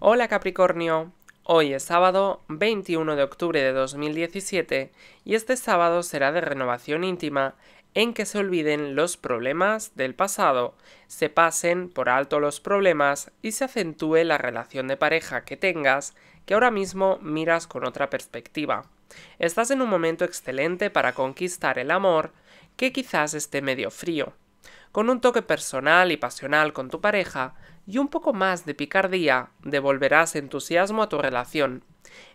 Hola Capricornio, hoy es sábado 21 de octubre de 2017 y este sábado será de renovación íntima en que se olviden los problemas del pasado, se pasen por alto los problemas y se acentúe la relación de pareja que tengas que ahora mismo miras con otra perspectiva. Estás en un momento excelente para conquistar el amor que quizás esté medio frío. Con un toque personal y pasional con tu pareja, y un poco más de picardía devolverás entusiasmo a tu relación.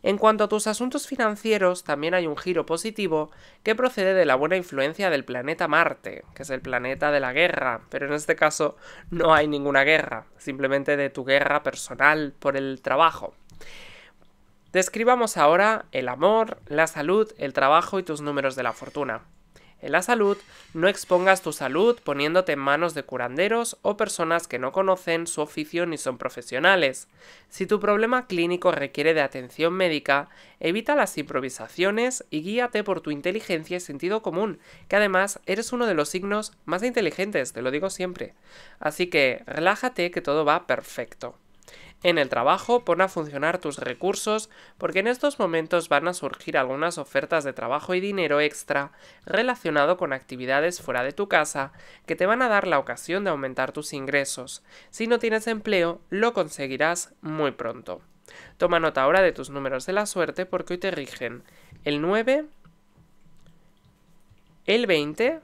En cuanto a tus asuntos financieros, también hay un giro positivo que procede de la buena influencia del planeta Marte, que es el planeta de la guerra, pero en este caso no hay ninguna guerra, simplemente de tu guerra personal por el trabajo. Describamos ahora el amor, la salud, el trabajo y tus números de la fortuna en la salud, no expongas tu salud poniéndote en manos de curanderos o personas que no conocen su oficio ni son profesionales. Si tu problema clínico requiere de atención médica, evita las improvisaciones y guíate por tu inteligencia y sentido común, que además eres uno de los signos más inteligentes, te lo digo siempre. Así que relájate que todo va perfecto en el trabajo, pon a funcionar tus recursos, porque en estos momentos van a surgir algunas ofertas de trabajo y dinero extra relacionado con actividades fuera de tu casa que te van a dar la ocasión de aumentar tus ingresos. Si no tienes empleo, lo conseguirás muy pronto. Toma nota ahora de tus números de la suerte porque hoy te rigen el 9, el 20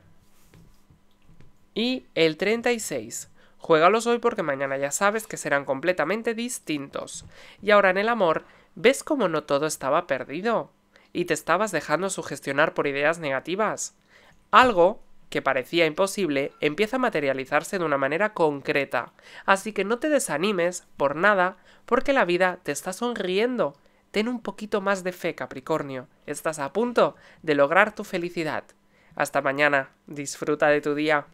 y el 36. Juégalos hoy porque mañana ya sabes que serán completamente distintos. Y ahora en el amor, ¿ves como no todo estaba perdido? Y te estabas dejando sugestionar por ideas negativas. Algo que parecía imposible empieza a materializarse de una manera concreta. Así que no te desanimes por nada, porque la vida te está sonriendo. Ten un poquito más de fe, Capricornio. Estás a punto de lograr tu felicidad. Hasta mañana. Disfruta de tu día.